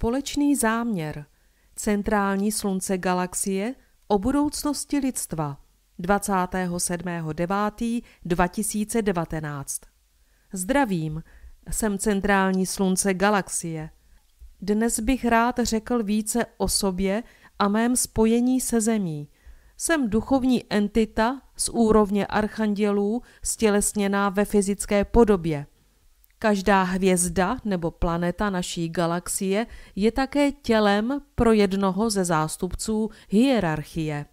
společný záměr Centrální slunce galaxie o budoucnosti lidstva 27.9.2019. Zdravím, jsem centrální slunce galaxie. Dnes bych rád řekl více o sobě a mém spojení se zemí. Jsem duchovní entita z úrovně archandělů stělesněná ve fyzické podobě. Každá hvězda nebo planeta naší galaxie je také tělem pro jednoho ze zástupců hierarchie.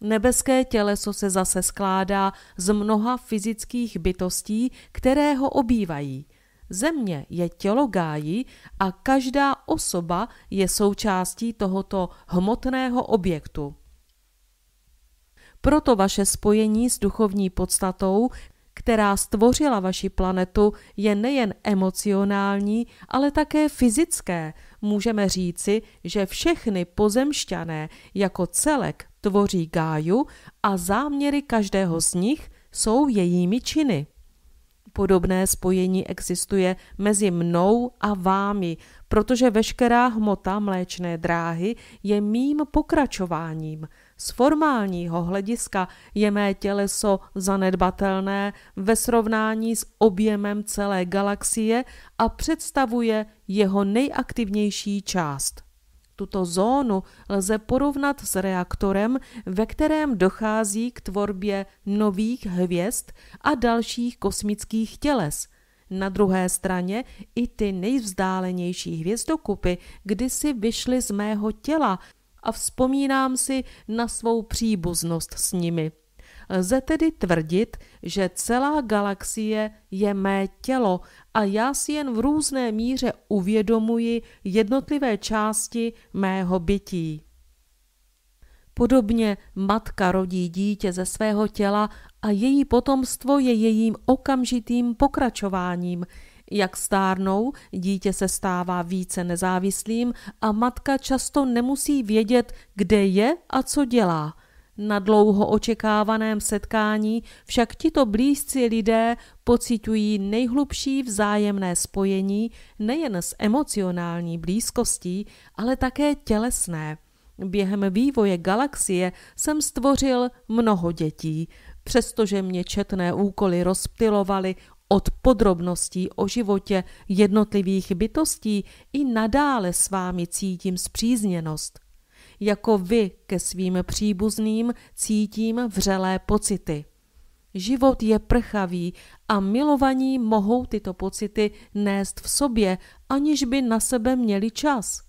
Nebeské těleso se zase skládá z mnoha fyzických bytostí, které ho obývají. Země je tělo gájí a každá osoba je součástí tohoto hmotného objektu. Proto vaše spojení s duchovní podstatou, která stvořila vaši planetu, je nejen emocionální, ale také fyzické. Můžeme říci, že všechny pozemšťané jako celek tvoří Gáju a záměry každého z nich jsou jejími činy. Podobné spojení existuje mezi mnou a vámi, protože veškerá hmota mléčné dráhy je mým pokračováním – z formálního hlediska je mé těleso zanedbatelné ve srovnání s objemem celé galaxie a představuje jeho nejaktivnější část. Tuto zónu lze porovnat s reaktorem, ve kterém dochází k tvorbě nových hvězd a dalších kosmických těles. Na druhé straně i ty nejvzdálenější hvězdokupy kdysi vyšly z mého těla, a vzpomínám si na svou příbuznost s nimi. Lze tedy tvrdit, že celá galaxie je mé tělo a já si jen v různé míře uvědomuji jednotlivé části mého bytí. Podobně matka rodí dítě ze svého těla a její potomstvo je jejím okamžitým pokračováním – jak stárnou, dítě se stává více nezávislým a matka často nemusí vědět, kde je a co dělá. Na dlouho očekávaném setkání však tito blízci lidé pocitují nejhlubší vzájemné spojení nejen s emocionální blízkostí, ale také tělesné. Během vývoje galaxie jsem stvořil mnoho dětí. Přestože mě četné úkoly rozptilovaly od podrobností o životě jednotlivých bytostí i nadále s vámi cítím zpřízněnost. Jako vy ke svým příbuzným cítím vřelé pocity. Život je prchavý a milovaní mohou tyto pocity nést v sobě, aniž by na sebe měli čas.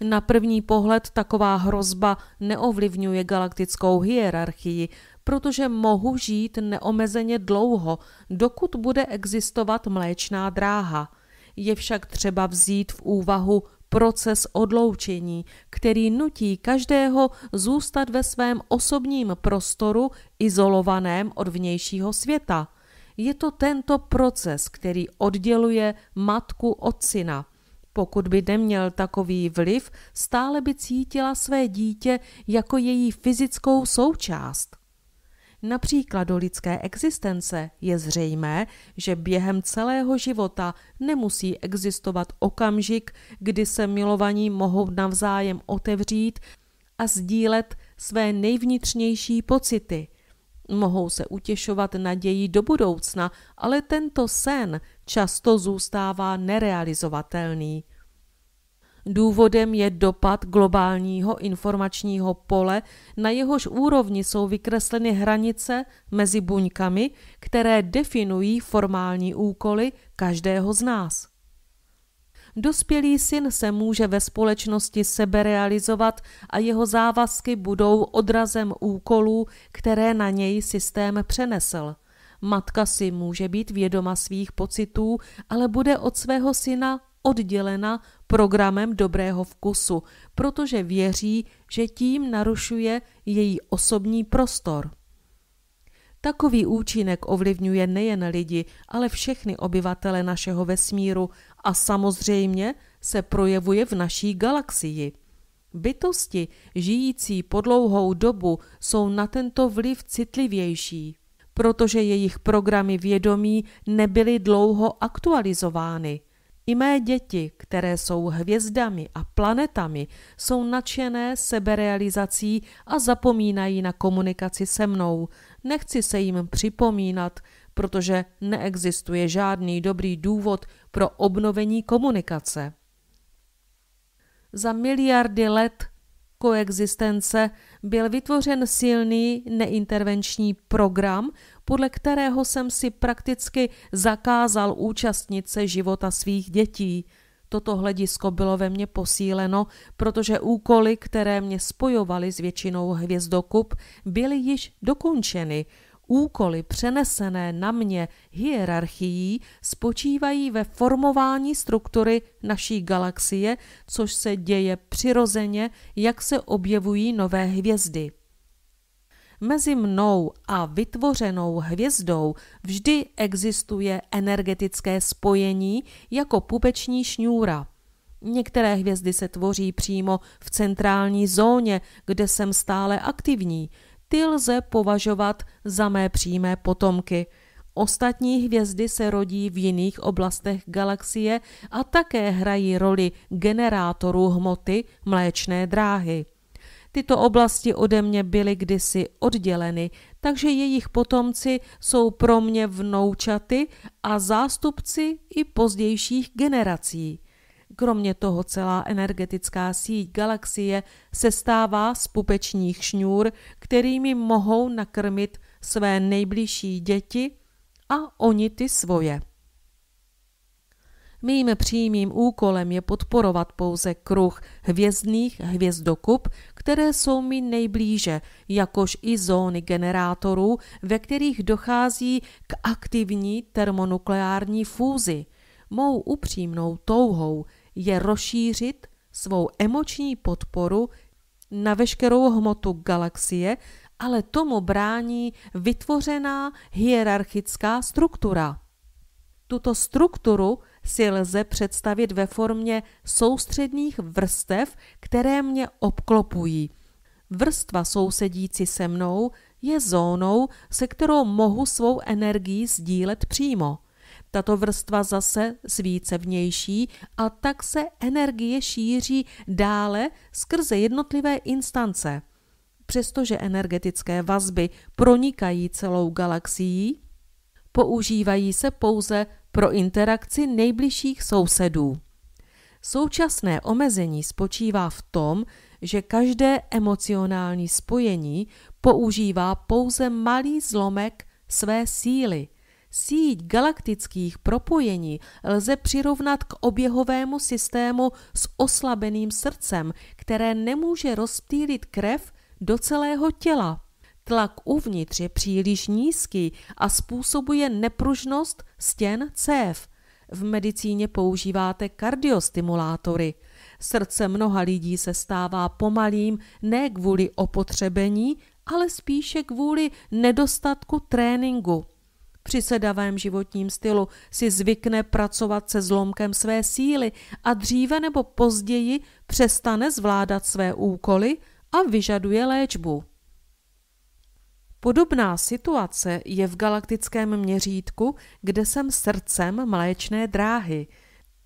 Na první pohled taková hrozba neovlivňuje galaktickou hierarchii, protože mohu žít neomezeně dlouho, dokud bude existovat mléčná dráha. Je však třeba vzít v úvahu proces odloučení, který nutí každého zůstat ve svém osobním prostoru izolovaném od vnějšího světa. Je to tento proces, který odděluje matku od syna. Pokud by neměl takový vliv, stále by cítila své dítě jako její fyzickou součást například do lidské existence, je zřejmé, že během celého života nemusí existovat okamžik, kdy se milovaní mohou navzájem otevřít a sdílet své nejvnitřnější pocity. Mohou se utěšovat nadějí do budoucna, ale tento sen často zůstává nerealizovatelný. Důvodem je dopad globálního informačního pole, na jehož úrovni jsou vykresleny hranice mezi buňkami, které definují formální úkoly každého z nás. Dospělý syn se může ve společnosti seberealizovat a jeho závazky budou odrazem úkolů, které na něj systém přenesl. Matka si může být vědoma svých pocitů, ale bude od svého syna oddělena programem dobrého vkusu, protože věří, že tím narušuje její osobní prostor. Takový účinek ovlivňuje nejen lidi, ale všechny obyvatele našeho vesmíru a samozřejmě se projevuje v naší galaxii. Bytosti, žijící po dlouhou dobu, jsou na tento vliv citlivější, protože jejich programy vědomí nebyly dlouho aktualizovány – i mé děti, které jsou hvězdami a planetami, jsou nadšené seberealizací a zapomínají na komunikaci se mnou. Nechci se jim připomínat, protože neexistuje žádný dobrý důvod pro obnovení komunikace. Za miliardy let koexistence byl vytvořen silný neintervenční program, podle kterého jsem si prakticky zakázal účastnit se života svých dětí. Toto hledisko bylo ve mně posíleno, protože úkoly, které mě spojovaly s většinou hvězdokup, byly již dokončeny – Úkoly přenesené na mě hierarchií spočívají ve formování struktury naší galaxie, což se děje přirozeně, jak se objevují nové hvězdy. Mezi mnou a vytvořenou hvězdou vždy existuje energetické spojení jako pupeční šňůra. Některé hvězdy se tvoří přímo v centrální zóně, kde jsem stále aktivní ty lze považovat za mé přímé potomky. Ostatní hvězdy se rodí v jiných oblastech galaxie a také hrají roli generátorů hmoty mléčné dráhy. Tyto oblasti ode mě byly kdysi odděleny, takže jejich potomci jsou pro mě vnoučaty a zástupci i pozdějších generací. Kromě toho celá energetická síť galaxie se stává z pupečních šňůr, kterými mohou nakrmit své nejbližší děti a oni ty svoje. Mým přímým úkolem je podporovat pouze kruh hvězdných hvězdokup, které jsou mi nejblíže, jakož i zóny generátorů, ve kterých dochází k aktivní termonukleární fúzi. Mou upřímnou touhou je rozšířit svou emoční podporu na veškerou hmotu galaxie, ale tomu brání vytvořená hierarchická struktura. Tuto strukturu si lze představit ve formě soustředních vrstev, které mě obklopují. Vrstva sousedící se mnou je zónou, se kterou mohu svou energii sdílet přímo. Tato vrstva zase svíce vnější a tak se energie šíří dále skrze jednotlivé instance. Přestože energetické vazby pronikají celou galaxií, používají se pouze pro interakci nejbližších sousedů. Současné omezení spočívá v tom, že každé emocionální spojení používá pouze malý zlomek své síly – Síť galaktických propojení lze přirovnat k oběhovému systému s oslabeným srdcem, které nemůže rozptýlit krev do celého těla. Tlak uvnitř je příliš nízký a způsobuje nepružnost stěn cév. V medicíně používáte kardiostimulátory. Srdce mnoha lidí se stává pomalým ne kvůli opotřebení, ale spíše kvůli nedostatku tréninku. Při sedavém životním stylu si zvykne pracovat se zlomkem své síly a dříve nebo později přestane zvládat své úkoly a vyžaduje léčbu. Podobná situace je v galaktickém měřítku, kde jsem srdcem mléčné dráhy.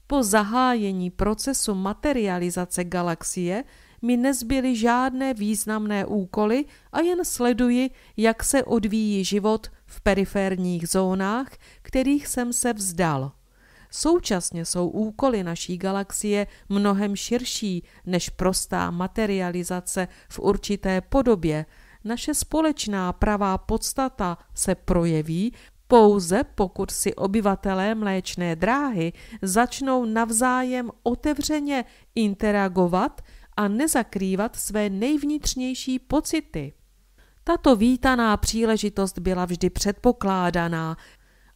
Po zahájení procesu materializace galaxie mi nezbyly žádné významné úkoly a jen sleduji, jak se odvíjí život v periférních zónách, kterých jsem se vzdal. Současně jsou úkoly naší galaxie mnohem širší než prostá materializace v určité podobě. Naše společná pravá podstata se projeví pouze pokud si obyvatelé mléčné dráhy začnou navzájem otevřeně interagovat a nezakrývat své nejvnitřnější pocity. Tato vítaná příležitost byla vždy předpokládaná,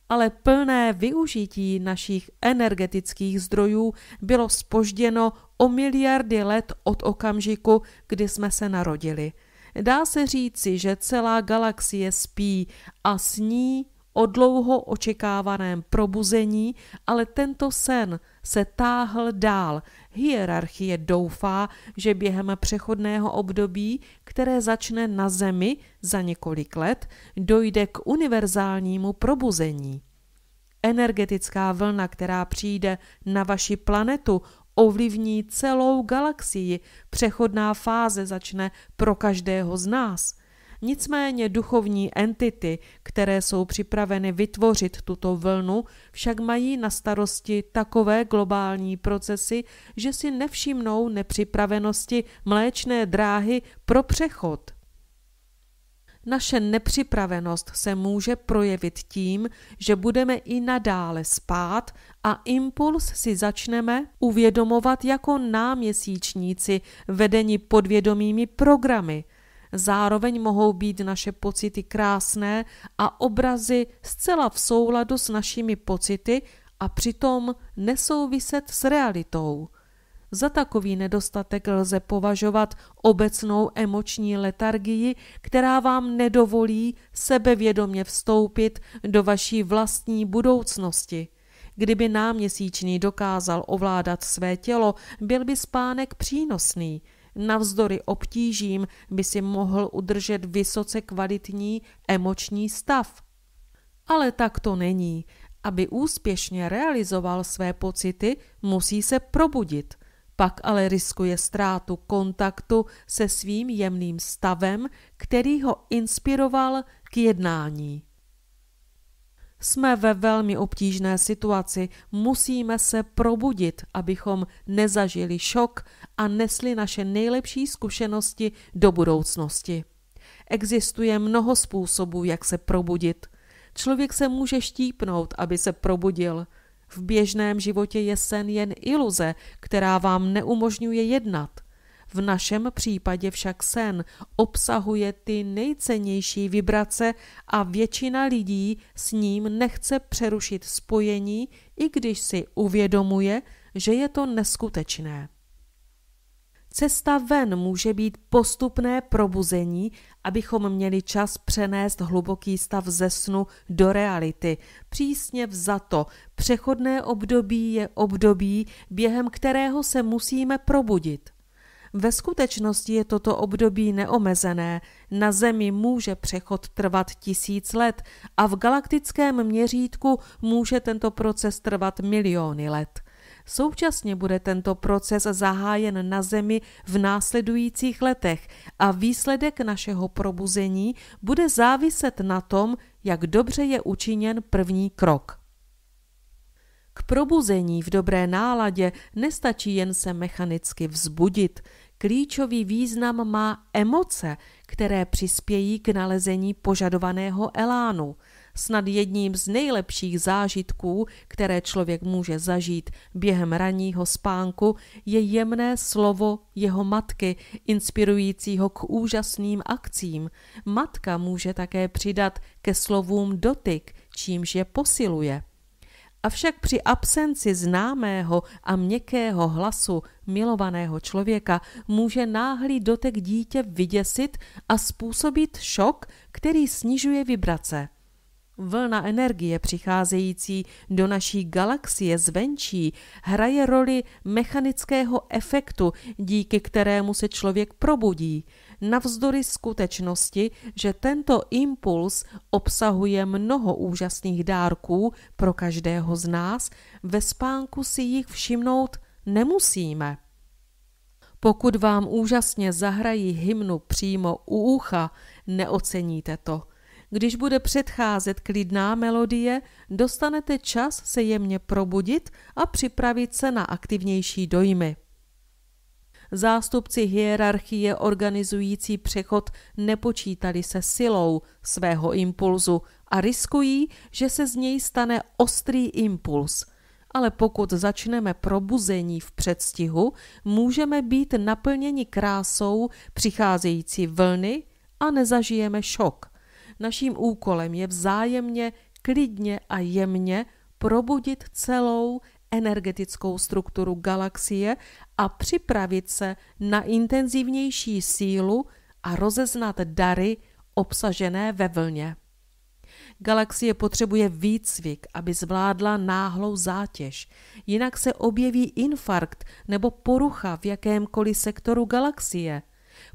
ale plné využití našich energetických zdrojů bylo spožděno o miliardy let od okamžiku, kdy jsme se narodili. Dá se říci, že celá galaxie spí a sní o dlouho očekávaném probuzení, ale tento sen se táhl dál. Hierarchie doufá, že během přechodného období, které začne na Zemi za několik let, dojde k univerzálnímu probuzení. Energetická vlna, která přijde na vaši planetu, ovlivní celou galaxii. Přechodná fáze začne pro každého z nás. Nicméně duchovní entity, které jsou připraveny vytvořit tuto vlnu, však mají na starosti takové globální procesy, že si nevšimnou nepřipravenosti mléčné dráhy pro přechod. Naše nepřipravenost se může projevit tím, že budeme i nadále spát a impuls si začneme uvědomovat jako náměsíčníci vedení podvědomými programy, Zároveň mohou být naše pocity krásné a obrazy zcela v souladu s našimi pocity a přitom nesouviset s realitou. Za takový nedostatek lze považovat obecnou emoční letargii, která vám nedovolí sebevědomě vstoupit do vaší vlastní budoucnosti. Kdyby náměsíčný dokázal ovládat své tělo, byl by spánek přínosný – navzdory obtížím by si mohl udržet vysoce kvalitní emoční stav. Ale tak to není. Aby úspěšně realizoval své pocity, musí se probudit. Pak ale riskuje ztrátu kontaktu se svým jemným stavem, který ho inspiroval k jednání. Jsme ve velmi obtížné situaci, musíme se probudit, abychom nezažili šok a nesli naše nejlepší zkušenosti do budoucnosti. Existuje mnoho způsobů, jak se probudit. Člověk se může štípnout, aby se probudil. V běžném životě je sen jen iluze, která vám neumožňuje jednat – v našem případě však sen obsahuje ty nejcennější vibrace a většina lidí s ním nechce přerušit spojení, i když si uvědomuje, že je to neskutečné. Cesta ven může být postupné probuzení, abychom měli čas přenést hluboký stav ze snu do reality. Přísně vzato, přechodné období je období, během kterého se musíme probudit. Ve skutečnosti je toto období neomezené. Na Zemi může přechod trvat tisíc let a v galaktickém měřítku může tento proces trvat miliony let. Současně bude tento proces zahájen na Zemi v následujících letech a výsledek našeho probuzení bude záviset na tom, jak dobře je učiněn první krok probuzení v dobré náladě nestačí jen se mechanicky vzbudit. Klíčový význam má emoce, které přispějí k nalezení požadovaného elánu. Snad jedním z nejlepších zážitků, které člověk může zažít během ranního spánku, je jemné slovo jeho matky, inspirujícího k úžasným akcím. Matka může také přidat ke slovům dotyk, čímž je posiluje. Avšak při absenci známého a měkkého hlasu milovaného člověka může náhlý dotek dítě vyděsit a způsobit šok, který snižuje vibrace. Vlna energie přicházející do naší galaxie zvenčí hraje roli mechanického efektu, díky kterému se člověk probudí – navzdory skutečnosti, že tento impuls obsahuje mnoho úžasných dárků pro každého z nás, ve spánku si jich všimnout nemusíme. Pokud vám úžasně zahrají hymnu přímo u ucha, neoceníte to. Když bude předcházet klidná melodie, dostanete čas se jemně probudit a připravit se na aktivnější dojmy. Zástupci hierarchie organizující přechod nepočítali se silou svého impulzu a riskují, že se z něj stane ostrý impuls. Ale pokud začneme probuzení v předstihu, můžeme být naplněni krásou přicházející vlny a nezažijeme šok. Naším úkolem je vzájemně, klidně a jemně probudit celou energetickou strukturu galaxie a připravit se na intenzivnější sílu a rozeznat dary obsažené ve vlně. Galaxie potřebuje výcvik, aby zvládla náhlou zátěž, jinak se objeví infarkt nebo porucha v jakémkoliv sektoru galaxie.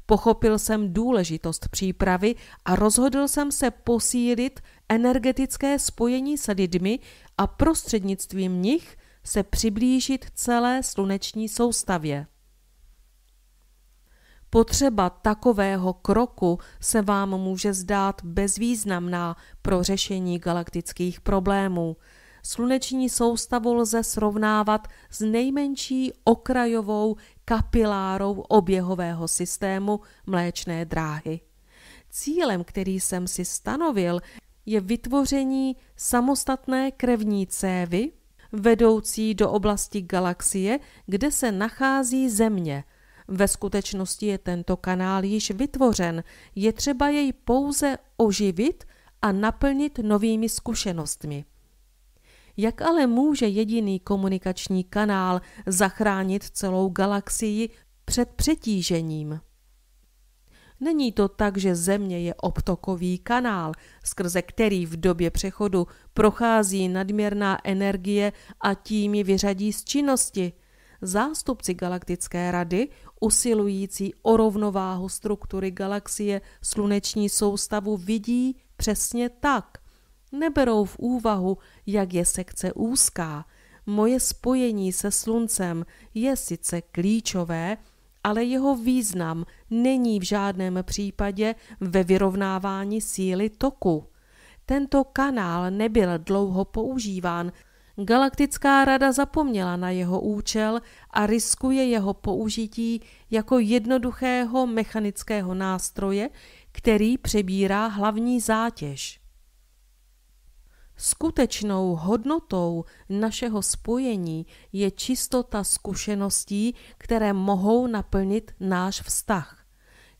Pochopil jsem důležitost přípravy a rozhodl jsem se posílit energetické spojení s lidmi a prostřednictvím nich se přiblížit celé sluneční soustavě. Potřeba takového kroku se vám může zdát bezvýznamná pro řešení galaktických problémů. Sluneční soustavu lze srovnávat s nejmenší okrajovou kapilárou oběhového systému mléčné dráhy. Cílem, který jsem si stanovil, je vytvoření samostatné krevní cévy vedoucí do oblasti galaxie, kde se nachází Země. Ve skutečnosti je tento kanál již vytvořen, je třeba jej pouze oživit a naplnit novými zkušenostmi. Jak ale může jediný komunikační kanál zachránit celou galaxii před přetížením? Není to tak, že Země je obtokový kanál, skrze který v době přechodu prochází nadměrná energie a tím ji vyřadí z činnosti. Zástupci Galaktické rady, usilující o rovnováhu struktury galaxie sluneční soustavu, vidí přesně tak. Neberou v úvahu, jak je sekce úzká. Moje spojení se sluncem je sice klíčové, ale jeho význam není v žádném případě ve vyrovnávání síly toku. Tento kanál nebyl dlouho používán, Galaktická rada zapomněla na jeho účel a riskuje jeho použití jako jednoduchého mechanického nástroje, který přebírá hlavní zátěž. Skutečnou hodnotou našeho spojení je čistota zkušeností, které mohou naplnit náš vztah.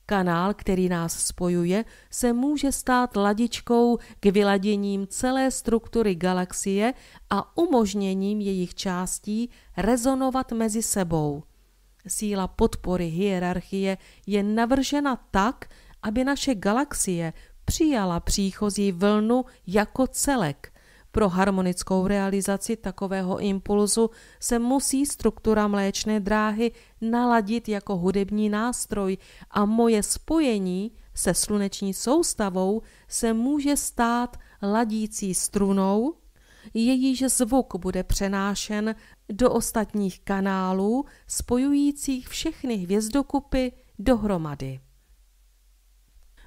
Kanál, který nás spojuje, se může stát ladičkou k vyladěním celé struktury galaxie a umožněním jejich částí rezonovat mezi sebou. Síla podpory hierarchie je navržena tak, aby naše galaxie přijala příchozí vlnu jako celek pro harmonickou realizaci takového impulzu se musí struktura mléčné dráhy naladit jako hudební nástroj a moje spojení se sluneční soustavou se může stát ladící strunou, jejíž zvuk bude přenášen do ostatních kanálů spojujících všechny hvězdokupy dohromady.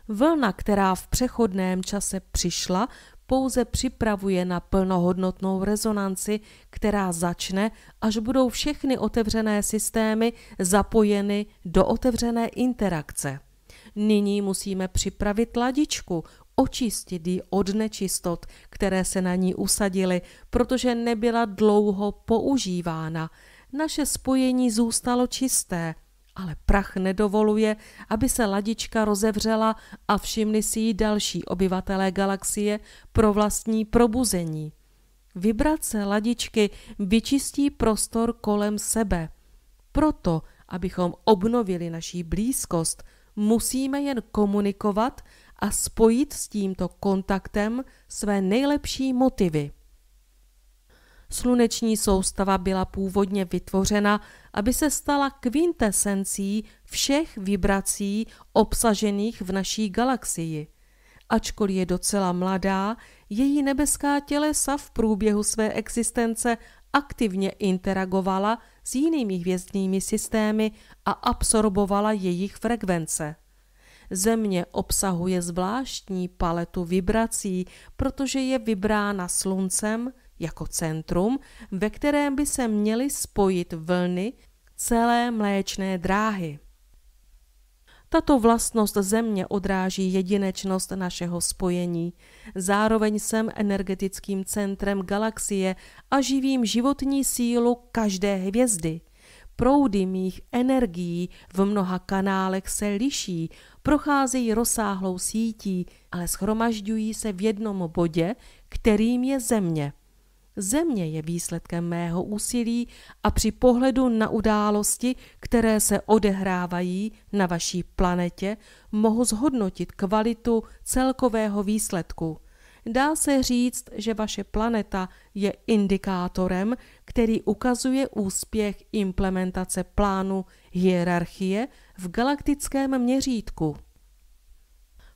Vlna, která v přechodném čase přišla, pouze připravuje na plnohodnotnou rezonanci, která začne, až budou všechny otevřené systémy zapojeny do otevřené interakce. Nyní musíme připravit ladičku, očistit ji od nečistot, které se na ní usadily, protože nebyla dlouho používána. Naše spojení zůstalo čisté, ale prach nedovoluje, aby se ladička rozevřela a všimli si ji další obyvatelé galaxie pro vlastní probuzení. Vibrace ladičky vyčistí prostor kolem sebe. Proto, abychom obnovili naší blízkost, musíme jen komunikovat a spojit s tímto kontaktem své nejlepší motivy. Sluneční soustava byla původně vytvořena, aby se stala kvintesencí všech vibrací obsažených v naší galaxii. Ačkoliv je docela mladá, její nebeská tělesa v průběhu své existence aktivně interagovala s jinými hvězdnými systémy a absorbovala jejich frekvence. Země obsahuje zvláštní paletu vibrací, protože je vybrána sluncem, jako centrum, ve kterém by se měly spojit vlny celé mléčné dráhy. Tato vlastnost země odráží jedinečnost našeho spojení. Zároveň jsem energetickým centrem galaxie a živím životní sílu každé hvězdy. Proudy mých energií v mnoha kanálech se liší, procházejí rozsáhlou sítí, ale schromažďují se v jednom bodě, kterým je země. Země je výsledkem mého úsilí a při pohledu na události, které se odehrávají na vaší planetě, mohu zhodnotit kvalitu celkového výsledku. Dá se říct, že vaše planeta je indikátorem, který ukazuje úspěch implementace plánu hierarchie v galaktickém měřítku.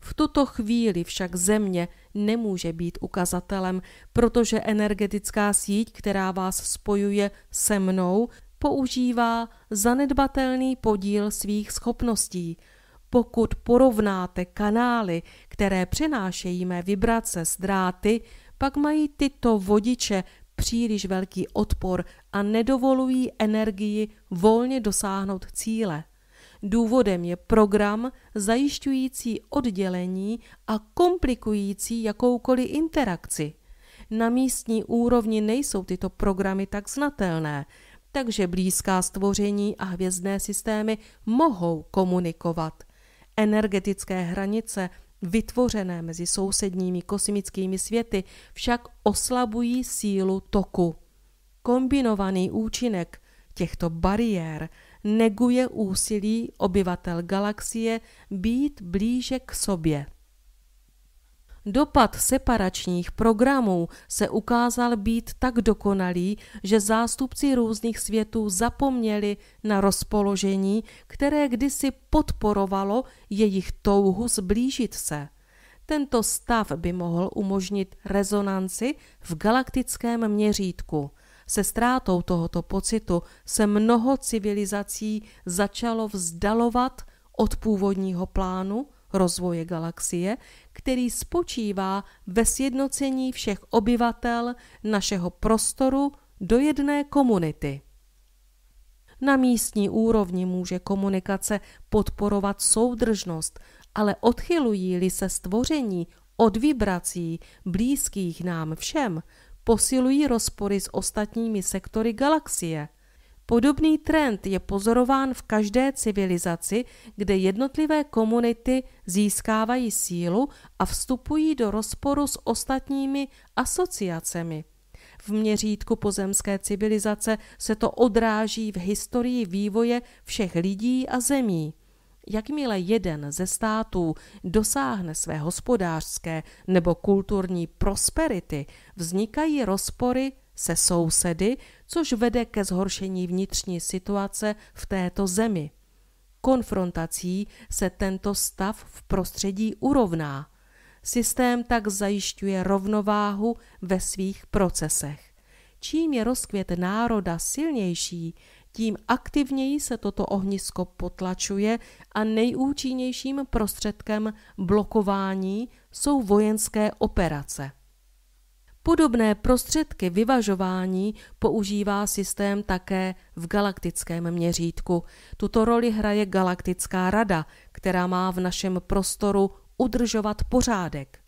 V tuto chvíli však země nemůže být ukazatelem, protože energetická síť, která vás spojuje se mnou, používá zanedbatelný podíl svých schopností. Pokud porovnáte kanály, které přenášejí mé vibrace s dráty, pak mají tyto vodiče příliš velký odpor a nedovolují energii volně dosáhnout cíle. Důvodem je program zajišťující oddělení a komplikující jakoukoliv interakci. Na místní úrovni nejsou tyto programy tak znatelné, takže blízká stvoření a hvězdné systémy mohou komunikovat. Energetické hranice vytvořené mezi sousedními kosmickými světy však oslabují sílu toku. Kombinovaný účinek těchto bariér neguje úsilí obyvatel galaxie být blíže k sobě. Dopad separačních programů se ukázal být tak dokonalý, že zástupci různých světů zapomněli na rozpoložení, které kdysi podporovalo jejich touhu zblížit se. Tento stav by mohl umožnit rezonanci v galaktickém měřítku – se ztrátou tohoto pocitu se mnoho civilizací začalo vzdalovat od původního plánu rozvoje galaxie, který spočívá ve sjednocení všech obyvatel našeho prostoru do jedné komunity. Na místní úrovni může komunikace podporovat soudržnost, ale odchylují-li se stvoření od vibrací blízkých nám všem, posilují rozpory s ostatními sektory galaxie. Podobný trend je pozorován v každé civilizaci, kde jednotlivé komunity získávají sílu a vstupují do rozporu s ostatními asociacemi. V měřítku pozemské civilizace se to odráží v historii vývoje všech lidí a zemí. Jakmile jeden ze států dosáhne své hospodářské nebo kulturní prosperity, vznikají rozpory se sousedy, což vede ke zhoršení vnitřní situace v této zemi. Konfrontací se tento stav v prostředí urovná. Systém tak zajišťuje rovnováhu ve svých procesech. Čím je rozkvět národa silnější, tím aktivněji se toto ohnisko potlačuje a nejúčinnějším prostředkem blokování jsou vojenské operace. Podobné prostředky vyvažování používá systém také v galaktickém měřítku. Tuto roli hraje Galaktická rada, která má v našem prostoru udržovat pořádek.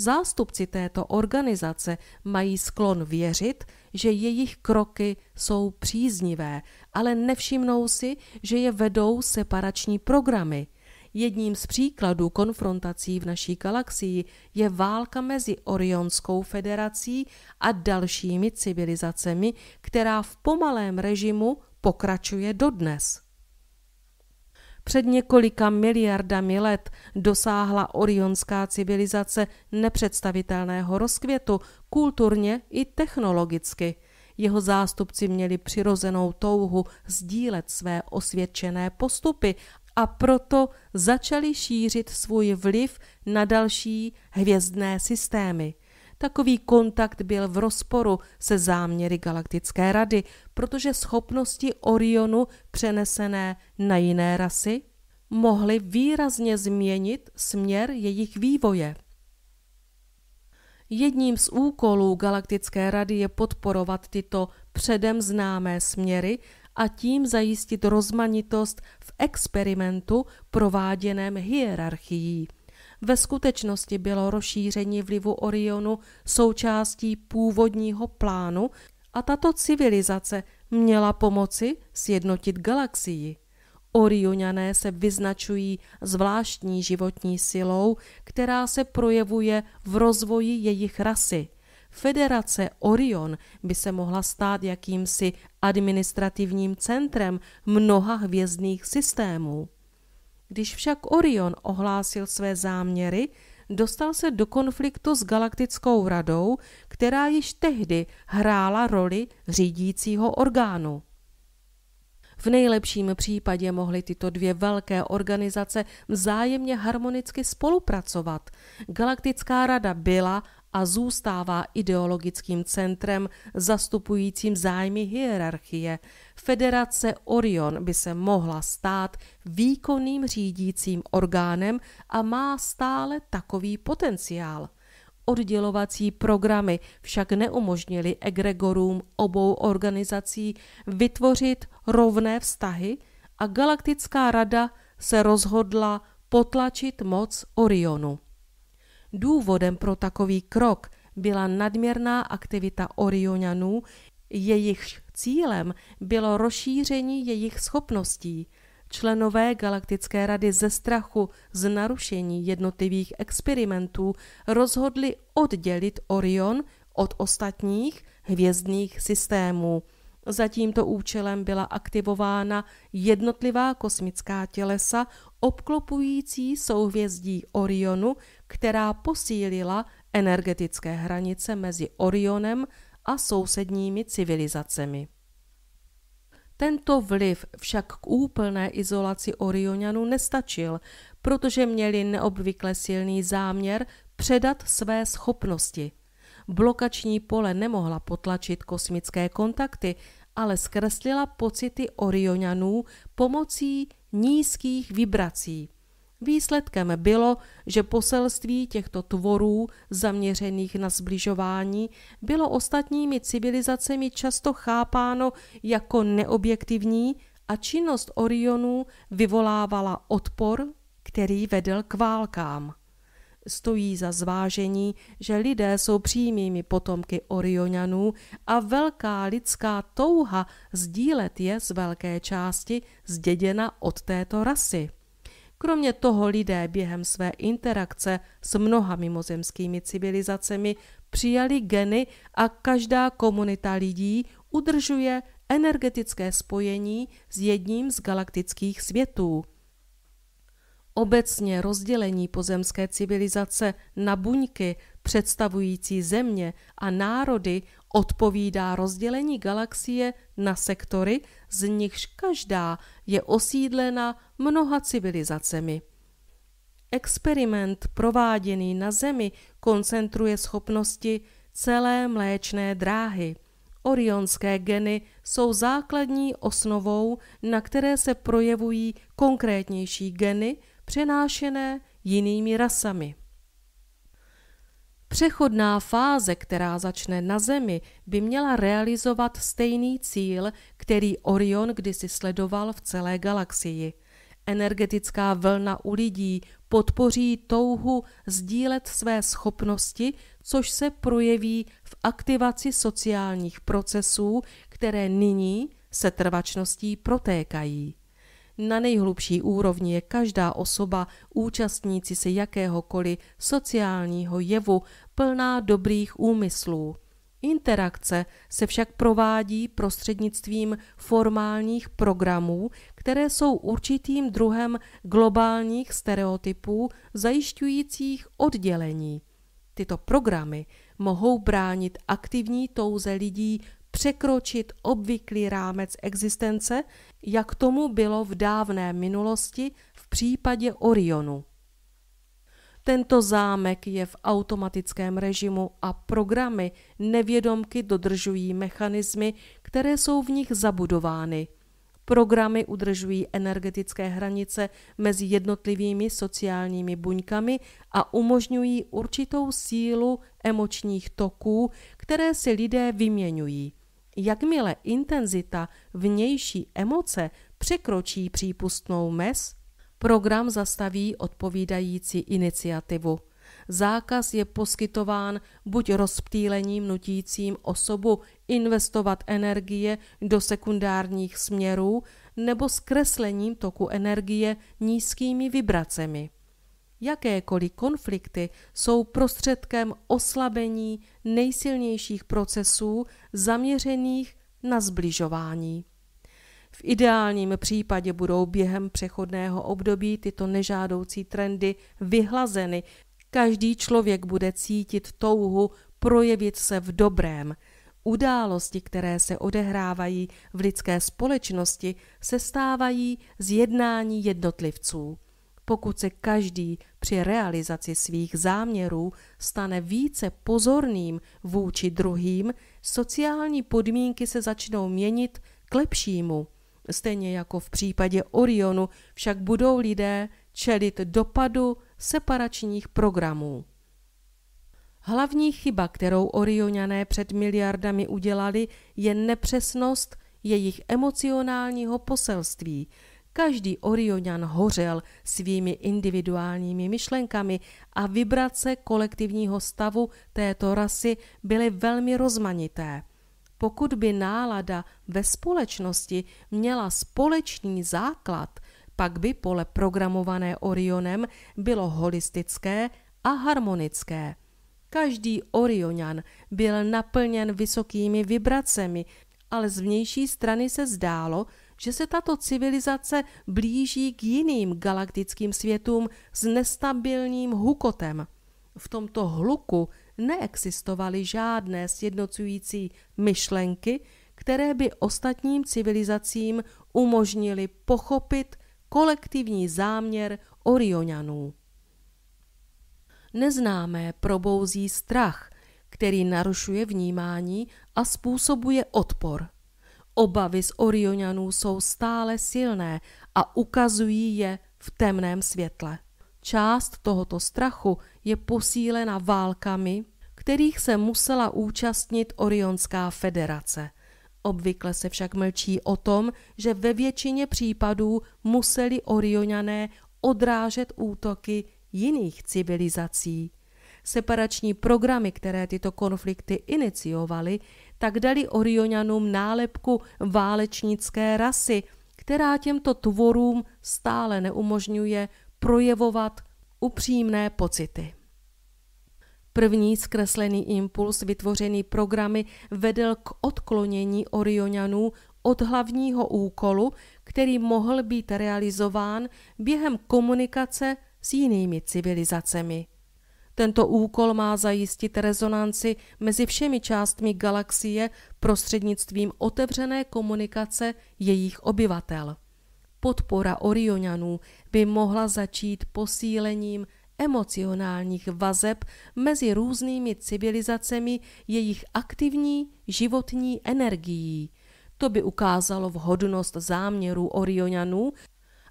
Zástupci této organizace mají sklon věřit, že jejich kroky jsou příznivé, ale nevšimnou si, že je vedou separační programy. Jedním z příkladů konfrontací v naší galaxii je válka mezi Orionskou federací a dalšími civilizacemi, která v pomalém režimu pokračuje dodnes. Před několika miliardami let dosáhla orionská civilizace nepředstavitelného rozkvětu kulturně i technologicky. Jeho zástupci měli přirozenou touhu sdílet své osvědčené postupy a proto začali šířit svůj vliv na další hvězdné systémy. Takový kontakt byl v rozporu se záměry Galaktické rady, protože schopnosti Orionu přenesené na jiné rasy mohly výrazně změnit směr jejich vývoje. Jedním z úkolů Galaktické rady je podporovat tyto předem známé směry a tím zajistit rozmanitost v experimentu prováděném hierarchií. Ve skutečnosti bylo rozšíření vlivu Orionu součástí původního plánu a tato civilizace měla pomoci sjednotit galaxii. Orioňané se vyznačují zvláštní životní silou, která se projevuje v rozvoji jejich rasy. Federace Orion by se mohla stát jakýmsi administrativním centrem mnoha hvězdných systémů. Když však Orion ohlásil své záměry, dostal se do konfliktu s Galaktickou radou, která již tehdy hrála roli řídícího orgánu. V nejlepším případě mohly tyto dvě velké organizace vzájemně harmonicky spolupracovat. Galaktická rada byla a zůstává ideologickým centrem zastupujícím zájmy hierarchie. Federace Orion by se mohla stát výkonným řídícím orgánem a má stále takový potenciál. Oddělovací programy však neumožnily egregorům obou organizací vytvořit rovné vztahy a Galaktická rada se rozhodla potlačit moc Orionu. Důvodem pro takový krok byla nadměrná aktivita Orionianů, Jejich cílem bylo rozšíření jejich schopností. Členové Galaktické rady ze strachu z narušení jednotlivých experimentů rozhodli oddělit Orion od ostatních hvězdných systémů. Za tímto účelem byla aktivována jednotlivá kosmická tělesa obklopující souhvězdí Orionu, která posílila energetické hranice mezi Orionem a sousedními civilizacemi. Tento vliv však k úplné izolaci Orionanů nestačil, protože měli neobvykle silný záměr předat své schopnosti. Blokační pole nemohla potlačit kosmické kontakty, ale zkreslila pocity Orionianů pomocí nízkých vibrací. Výsledkem bylo, že poselství těchto tvorů zaměřených na zbližování bylo ostatními civilizacemi často chápáno jako neobjektivní a činnost Orionů vyvolávala odpor, který vedl k válkám stojí za zvážení, že lidé jsou přímými potomky Orionanů a velká lidská touha sdílet je z velké části zděděna od této rasy. Kromě toho lidé během své interakce s mnoha mimozemskými civilizacemi přijali geny a každá komunita lidí udržuje energetické spojení s jedním z galaktických světů – Obecně rozdělení pozemské civilizace na buňky představující země a národy odpovídá rozdělení galaxie na sektory, z nichž každá je osídlena mnoha civilizacemi. Experiment prováděný na Zemi koncentruje schopnosti celé mléčné dráhy. Orionské geny jsou základní osnovou, na které se projevují konkrétnější geny přenášené jinými rasami. Přechodná fáze, která začne na Zemi, by měla realizovat stejný cíl, který Orion kdysi sledoval v celé galaxii. Energetická vlna u lidí podpoří touhu sdílet své schopnosti, což se projeví v aktivaci sociálních procesů, které nyní se trvačností protékají. Na nejhlubší úrovni je každá osoba účastníci se jakéhokoliv sociálního jevu plná dobrých úmyslů. Interakce se však provádí prostřednictvím formálních programů, které jsou určitým druhem globálních stereotypů zajišťujících oddělení. Tyto programy mohou bránit aktivní touze lidí překročit obvyklý rámec existence, jak tomu bylo v dávné minulosti v případě Orionu. Tento zámek je v automatickém režimu a programy nevědomky dodržují mechanismy, které jsou v nich zabudovány. Programy udržují energetické hranice mezi jednotlivými sociálními buňkami a umožňují určitou sílu emočních toků, které si lidé vyměňují. Jakmile intenzita vnější emoce překročí přípustnou mez, program zastaví odpovídající iniciativu. Zákaz je poskytován buď rozptýlením nutícím osobu investovat energie do sekundárních směrů nebo zkreslením toku energie nízkými vibracemi. Jakékoliv konflikty jsou prostředkem oslabení nejsilnějších procesů zaměřených na zbližování. V ideálním případě budou během přechodného období tyto nežádoucí trendy vyhlazeny. Každý člověk bude cítit touhu projevit se v dobrém. Události, které se odehrávají v lidské společnosti, se stávají z jednání jednotlivců pokud se každý při realizaci svých záměrů stane více pozorným vůči druhým, sociální podmínky se začnou měnit k lepšímu. Stejně jako v případě Orionu však budou lidé čelit dopadu separačních programů. Hlavní chyba, kterou Orionané před miliardami udělali, je nepřesnost jejich emocionálního poselství – Každý Orionian hořel svými individuálními myšlenkami a vibrace kolektivního stavu této rasy byly velmi rozmanité. Pokud by nálada ve společnosti měla společný základ, pak by pole programované Orionem bylo holistické a harmonické. Každý Orioňan byl naplněn vysokými vibracemi, ale z vnější strany se zdálo, že se tato civilizace blíží k jiným galaktickým světům s nestabilním hukotem. V tomto hluku neexistovaly žádné sjednocující myšlenky, které by ostatním civilizacím umožnily pochopit kolektivní záměr Orionanů. Neznámé probouzí strach, který narušuje vnímání a způsobuje odpor – Obavy z Orionianů jsou stále silné a ukazují je v temném světle. Část tohoto strachu je posílena válkami, kterých se musela účastnit Orionská federace. Obvykle se však mlčí o tom, že ve většině případů museli Orionané odrážet útoky jiných civilizací. Separační programy, které tyto konflikty iniciovaly, tak dali Orionianům nálepku válečnické rasy, která těmto tvorům stále neumožňuje projevovat upřímné pocity. První zkreslený impuls vytvořený programy vedl k odklonění Orionianů od hlavního úkolu, který mohl být realizován během komunikace s jinými civilizacemi. Tento úkol má zajistit rezonanci mezi všemi částmi galaxie prostřednictvím otevřené komunikace jejich obyvatel. Podpora Orionanů by mohla začít posílením emocionálních vazeb mezi různými civilizacemi jejich aktivní životní energií. To by ukázalo vhodnost záměru Orionanů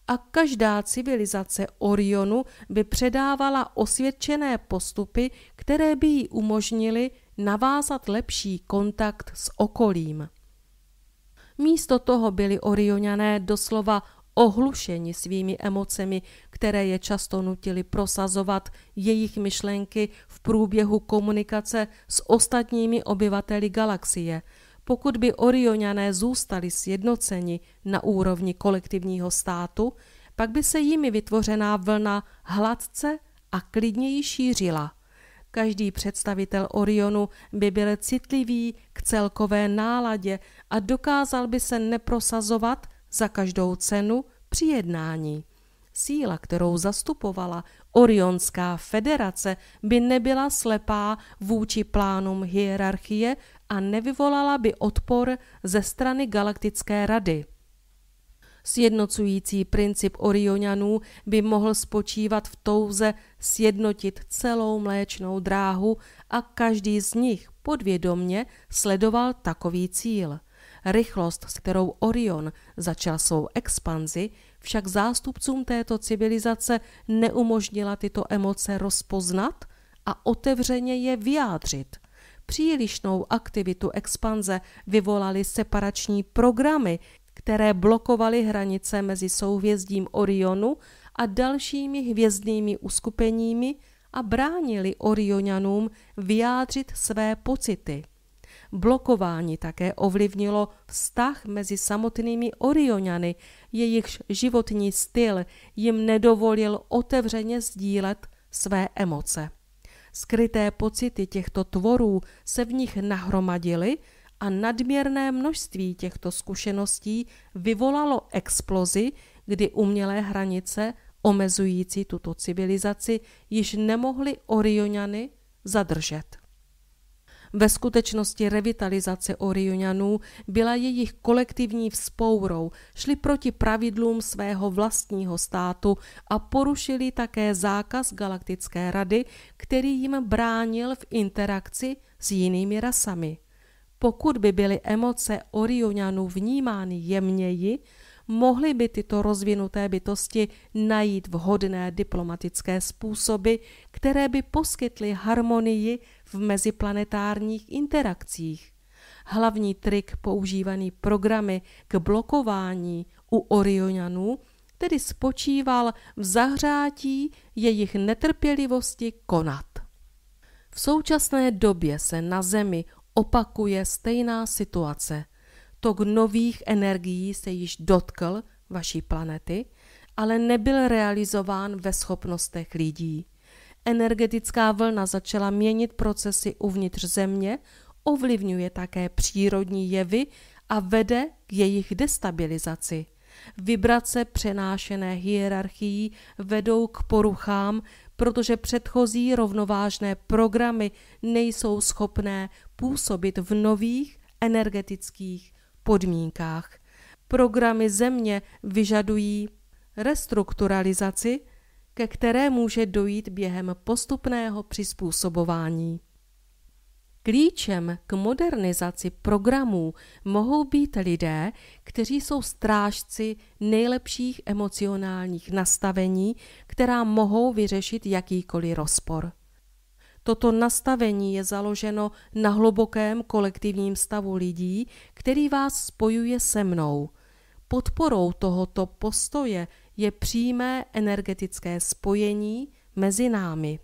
a každá civilizace Orionu by předávala osvědčené postupy, které by jí umožnily navázat lepší kontakt s okolím. Místo toho byli Orioňané doslova ohlušeni svými emocemi, které je často nutili prosazovat jejich myšlenky v průběhu komunikace s ostatními obyvateli galaxie – pokud by Orioňané zůstali sjednoceni na úrovni kolektivního státu, pak by se jimi vytvořená vlna hladce a klidněji šířila. Každý představitel Orionu by byl citlivý k celkové náladě a dokázal by se neprosazovat za každou cenu při jednání. Síla, kterou zastupovala Orionská federace, by nebyla slepá vůči plánům hierarchie a nevyvolala by odpor ze strany Galaktické rady. Sjednocující princip Orionianů by mohl spočívat v touze sjednotit celou mléčnou dráhu a každý z nich podvědomně sledoval takový cíl. Rychlost, s kterou Orion začal svou expanzi, však zástupcům této civilizace neumožnila tyto emoce rozpoznat a otevřeně je vyjádřit přílišnou aktivitu expanze vyvolaly separační programy, které blokovaly hranice mezi souhvězdím Orionu a dalšími hvězdnými uskupeními a bránili Orionanům vyjádřit své pocity. Blokování také ovlivnilo vztah mezi samotnými Orionany, jejichž životní styl jim nedovolil otevřeně sdílet své emoce. Skryté pocity těchto tvorů se v nich nahromadily a nadměrné množství těchto zkušeností vyvolalo explozi, kdy umělé hranice omezující tuto civilizaci již nemohly Orioniany zadržet. Ve skutečnosti revitalizace Orionianů byla jejich kolektivní vzpourou, šli proti pravidlům svého vlastního státu a porušili také zákaz Galaktické rady, který jim bránil v interakci s jinými rasami. Pokud by byly emoce Orionianů vnímány jemněji, mohly by tyto rozvinuté bytosti najít vhodné diplomatické způsoby, které by poskytly harmonii v meziplanetárních interakcích. Hlavní trik používaný programy k blokování u Orionanů tedy spočíval v zahřátí jejich netrpělivosti konat. V současné době se na Zemi opakuje stejná situace. Tok nových energií se již dotkl vaší planety, ale nebyl realizován ve schopnostech lidí energetická vlna začala měnit procesy uvnitř země, ovlivňuje také přírodní jevy a vede k jejich destabilizaci. Vibrace přenášené hierarchií vedou k poruchám, protože předchozí rovnovážné programy nejsou schopné působit v nových energetických podmínkách. Programy země vyžadují restrukturalizaci, ke které může dojít během postupného přizpůsobování. Klíčem k modernizaci programů mohou být lidé, kteří jsou strážci nejlepších emocionálních nastavení, která mohou vyřešit jakýkoliv rozpor. Toto nastavení je založeno na hlubokém kolektivním stavu lidí, který vás spojuje se mnou. Podporou tohoto postoje je přímé energetické spojení mezi námi.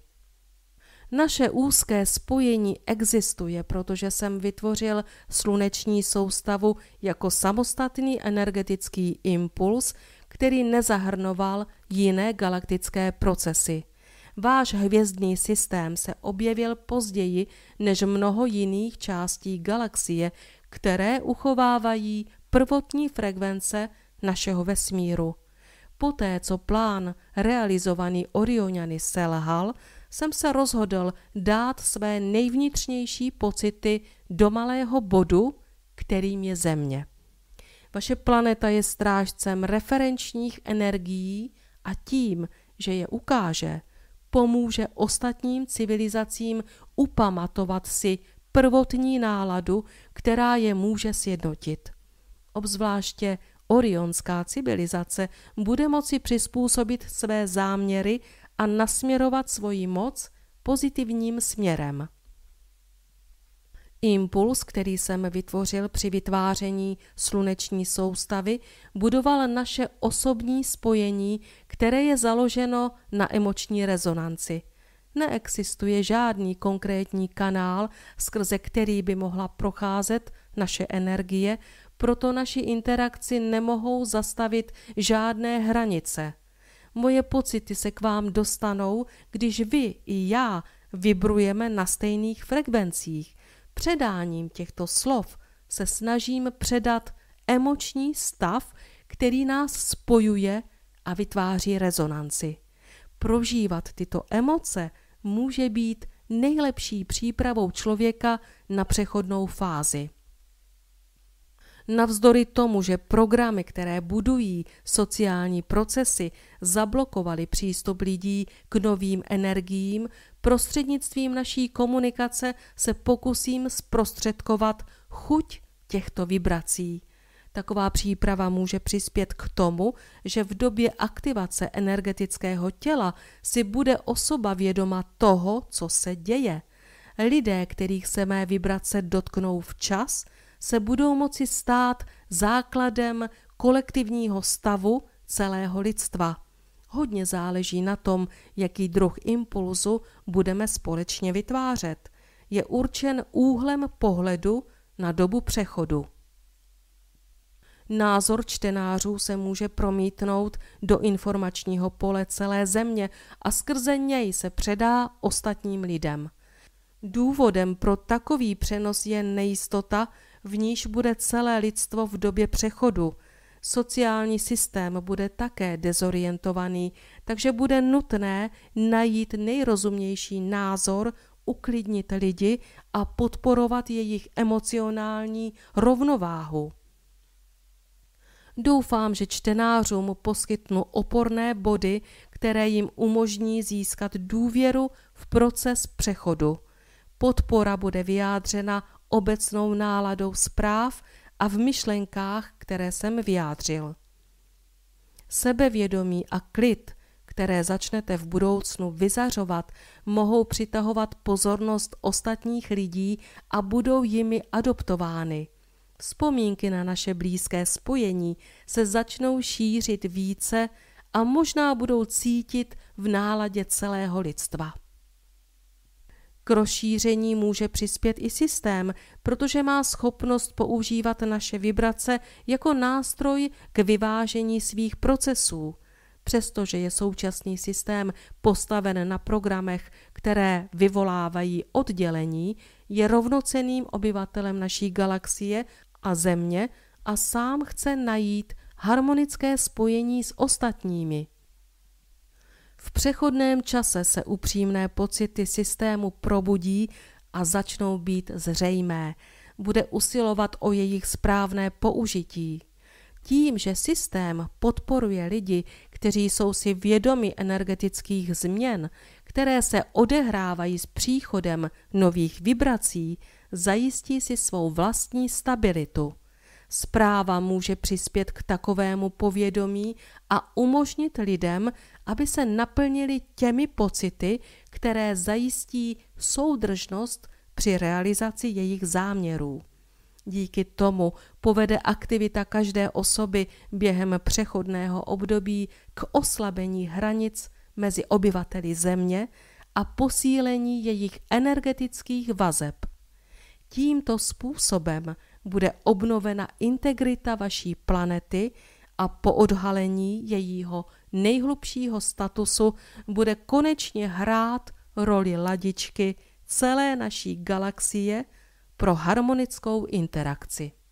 Naše úzké spojení existuje, protože jsem vytvořil sluneční soustavu jako samostatný energetický impuls, který nezahrnoval jiné galaktické procesy. Váš hvězdný systém se objevil později než mnoho jiných částí galaxie, které uchovávají prvotní frekvence našeho vesmíru. Poté, co plán realizovaný Orioňany selhal, jsem se rozhodl dát své nejvnitřnější pocity do malého bodu, kterým je Země. Vaše planeta je strážcem referenčních energií a tím, že je ukáže, pomůže ostatním civilizacím upamatovat si prvotní náladu, která je může sjednotit. Obzvláště orionská civilizace bude moci přizpůsobit své záměry a nasměrovat svoji moc pozitivním směrem. Impuls, který jsem vytvořil při vytváření sluneční soustavy, budoval naše osobní spojení, které je založeno na emoční rezonanci. Neexistuje žádný konkrétní kanál, skrze který by mohla procházet naše energie, proto naši interakci nemohou zastavit žádné hranice. Moje pocity se k vám dostanou, když vy i já vibrujeme na stejných frekvencích. Předáním těchto slov se snažím předat emoční stav, který nás spojuje a vytváří rezonanci. Prožívat tyto emoce může být nejlepší přípravou člověka na přechodnou fázi. Navzdory tomu, že programy, které budují sociální procesy, zablokovaly přístup lidí k novým energiím, prostřednictvím naší komunikace se pokusím zprostředkovat chuť těchto vibrací. Taková příprava může přispět k tomu, že v době aktivace energetického těla si bude osoba vědoma toho, co se děje. Lidé, kterých se mé vibrace dotknou včas – se budou moci stát základem kolektivního stavu celého lidstva. Hodně záleží na tom, jaký druh impulzu budeme společně vytvářet. Je určen úhlem pohledu na dobu přechodu. Názor čtenářů se může promítnout do informačního pole celé země a skrze něj se předá ostatním lidem. Důvodem pro takový přenos je nejistota, v níž bude celé lidstvo v době přechodu. Sociální systém bude také dezorientovaný, takže bude nutné najít nejrozumější názor, uklidnit lidi a podporovat jejich emocionální rovnováhu. Doufám, že čtenářům poskytnu oporné body, které jim umožní získat důvěru v proces přechodu. Podpora bude vyjádřena obecnou náladou zpráv a v myšlenkách, které jsem vyjádřil. Sebevědomí a klid, které začnete v budoucnu vyzařovat, mohou přitahovat pozornost ostatních lidí a budou jimi adoptovány. Vzpomínky na naše blízké spojení se začnou šířit více a možná budou cítit v náladě celého lidstva. K rozšíření může přispět i systém, protože má schopnost používat naše vibrace jako nástroj k vyvážení svých procesů. Přestože je současný systém postaven na programech, které vyvolávají oddělení, je rovnoceným obyvatelem naší galaxie a Země a sám chce najít harmonické spojení s ostatními. V přechodném čase se upřímné pocity systému probudí a začnou být zřejmé. Bude usilovat o jejich správné použití. Tím, že systém podporuje lidi, kteří jsou si vědomi energetických změn, které se odehrávají s příchodem nových vibrací, zajistí si svou vlastní stabilitu. Zpráva může přispět k takovému povědomí a umožnit lidem, aby se naplnili těmi pocity, které zajistí soudržnost při realizaci jejich záměrů. Díky tomu povede aktivita každé osoby během přechodného období k oslabení hranic mezi obyvateli země a posílení jejich energetických vazeb. Tímto způsobem bude obnovena integrita vaší planety a po odhalení jejího nejhlubšího statusu bude konečně hrát roli ladičky celé naší galaxie pro harmonickou interakci.